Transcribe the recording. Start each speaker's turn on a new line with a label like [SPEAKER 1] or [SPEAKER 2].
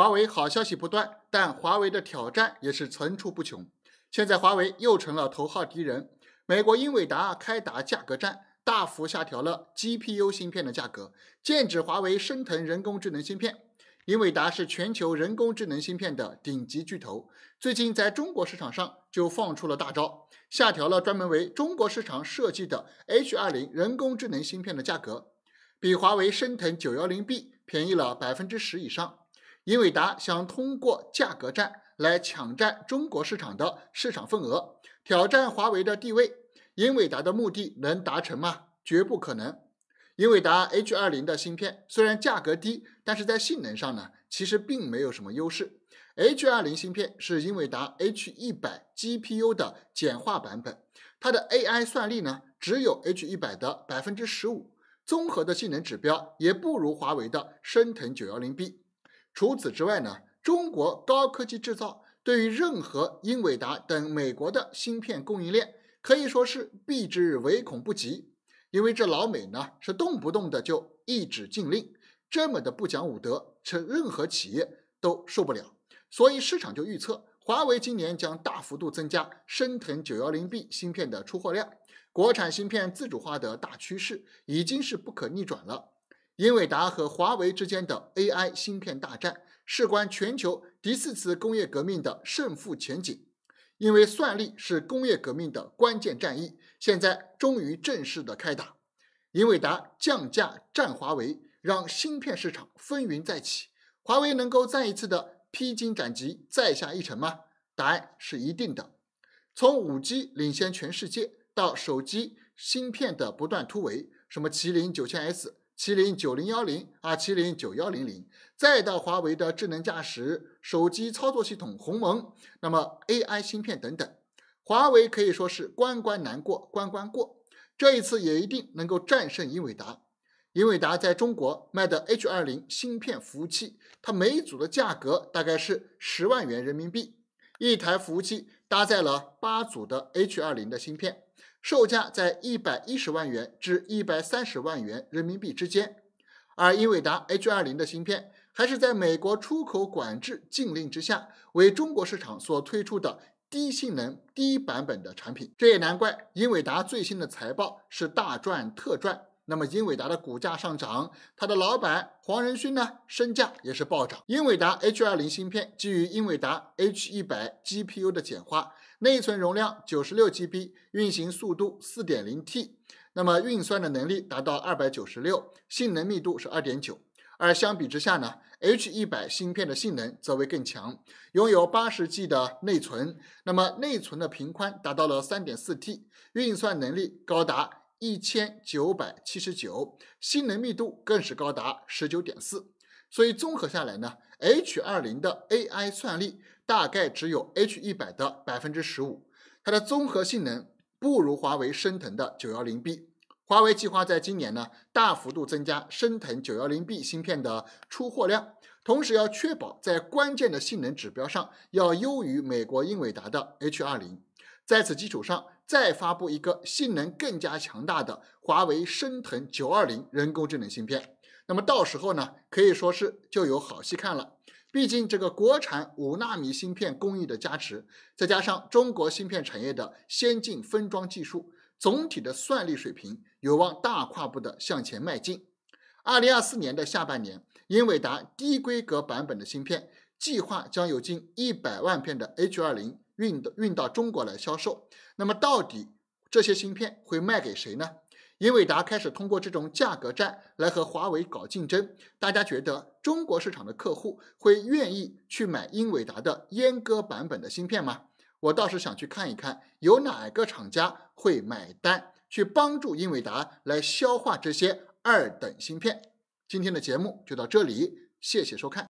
[SPEAKER 1] 华为好消息不断，但华为的挑战也是层出不穷。现在华为又成了头号敌人，美国英伟达开打价格战，大幅下调了 GPU 芯片的价格，剑指华为升腾人工智能芯片。英伟达是全球人工智能芯片的顶级巨头，最近在中国市场上就放出了大招，下调了专门为中国市场设计的 H20 人工智能芯片的价格，比华为升腾 910B 便宜了百分之十以上。英伟达想通过价格战来抢占中国市场的市场份额，挑战华为的地位。英伟达的目的能达成吗？绝不可能。英伟达 H20 的芯片虽然价格低，但是在性能上呢，其实并没有什么优势。H20 芯片是英伟达 H100 GPU 的简化版本，它的 AI 算力呢，只有 H100 的百分之十五，综合的性能指标也不如华为的升腾 910B。除此之外呢，中国高科技制造对于任何英伟达等美国的芯片供应链可以说是避之唯恐不及，因为这老美呢是动不动的就一纸禁令，这么的不讲武德，这任何企业都受不了。所以市场就预测，华为今年将大幅度增加升腾九幺零 B 芯片的出货量，国产芯片自主化的大趋势已经是不可逆转了。英伟达和华为之间的 AI 芯片大战，事关全球第四次工业革命的胜负前景。因为算力是工业革命的关键战役，现在终于正式的开打。英伟达降价战华为，让芯片市场风云再起。华为能够再一次的披荆斩棘，再下一城吗？答案是一定的。从五 G 领先全世界，到手机芯片的不断突围，什么麒麟九千 S。麒麟九零幺零啊，麒麟九幺零零，再到华为的智能驾驶、手机操作系统鸿蒙，那么 AI 芯片等等，华为可以说是关关难过关关过，这一次也一定能够战胜英伟达。英伟达在中国卖的 H 二零芯片服务器，它每组的价格大概是十万元人民币，一台服务器搭载了八组的 H 二零的芯片。售价在一百一十万元至一百三十万元人民币之间，而英伟达 H20 的芯片还是在美国出口管制禁令之下，为中国市场所推出的低性能、低版本的产品。这也难怪，英伟达最新的财报是大赚特赚。那么英伟达的股价上涨，它的老板黄仁勋呢，身价也是暴涨。英伟达 H20 芯片基于英伟达 H100 GPU 的简化，内存容量 96GB，运行速度 4.0T，那么运算的能力达到296，性能密度是2.9。而相比之下呢，H100 芯片的性能则为更强，拥有 80G 的内存，那么内存的频宽达到了 3.4T，运算能力高达。一千九百七十九，性能密度更是高达十九点四，所以综合下来呢，H 二零的 AI 算力大概只有 H 一百的百分之十五，它的综合性能不如华为升腾的九幺零 B。华为计划在今年呢，大幅度增加升腾九幺零 B 芯片的出货量，同时要确保在关键的性能指标上要优于美国英伟达的 H 二零，在此基础上。再发布一个性能更加强大的华为升腾九二零人工智能芯片，那么到时候呢，可以说是就有好戏看了。毕竟这个国产五纳米芯片工艺的加持，再加上中国芯片产业的先进封装技术，总体的算力水平有望大跨步的向前迈进。二零二四年的下半年，英伟达低规格版本的芯片计划将有近一百万片的 H 二零。运到运到中国来销售，那么到底这些芯片会卖给谁呢？英伟达开始通过这种价格战来和华为搞竞争。大家觉得中国市场的客户会愿意去买英伟达的阉割版本的芯片吗？我倒是想去看一看，有哪个厂家会买单去帮助英伟达来消化这些二等芯片。今天的节目就到这里，谢谢收看。